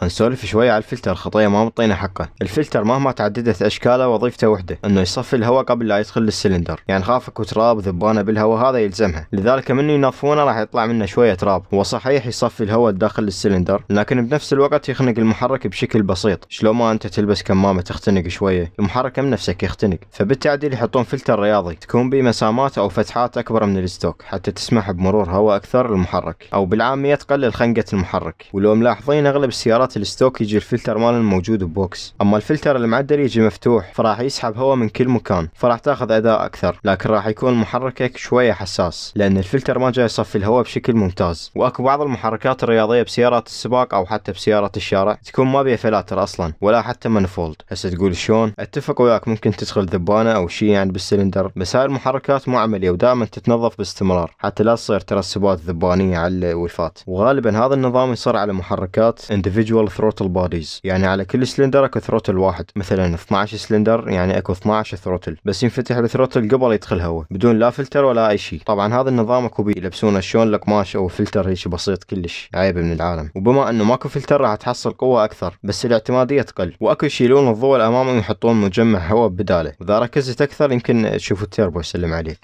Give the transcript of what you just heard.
خلينا نسولف شوية على الفلتر خطية ما مطينا حقه الفلتر مهما تعددت اشكاله وظيفته وحده انه يصفي الهواء قبل لا يدخل للسلندر يعني خافك وتراب ذبانه بالهواء هذا يلزمها لذلك من ينظفونه راح يطلع منه شويه تراب هو صحيح يصفي الهواء الداخل للسلندر لكن بنفس الوقت يخنق المحرك بشكل بسيط شلون ما انت تلبس كمامه تختنق شويه المحرك من نفسك يختنق فبالتعديل يحطون فلتر رياضي تكون بمسامات او فتحات اكبر من الستوك حتى تسمح بمرور هواء اكثر للمحرك او بالعاميه تقلل خنقه المحرك ولو ملاحظين اغلب السيارات مرات الستوك يجي الفلتر ماله موجود ببوكس اما الفلتر المعدل يجي مفتوح فراح يسحب هواء من كل مكان فراح تاخذ اداء اكثر لكن راح يكون محركك شويه حساس لان الفلتر ما جاي يصفي الهواء بشكل ممتاز واكو بعض المحركات الرياضيه بسيارات السباق او حتى بسياره الشارع تكون ما بيها فلاتر اصلا ولا حتى منفولد هسه تقول شلون اتفق وياك ممكن تدخل ذبانه او شيء يعني بالسلندر بس هاي المحركات مو عمليه ودائما تتنظف باستمرار حتى لا تصير ترسبات ذبانيه على الوفات وغالبا هذا النظام يصير على محركات individual دول ثروتل بوديز يعني على كل سلندر اكو ثروتل واحد مثلا 12 سلندر يعني اكو 12 ثروتل بس ينفتح الثروتل قبل يدخل هواء بدون لا فلتر ولا اي شيء طبعا هذا النظام اكو بي يلبسونه شلون ماش او فلتر هيك بسيط كلش عيب من العالم وبما انه ماكو فلتر راح تحصل قوه اكثر بس الاعتماديه تقل واكو يشيلون الضوء الامامي ويحطون مجمع هواء بداله واذا ركزت اكثر يمكن تشوف التيربو يسلم عليك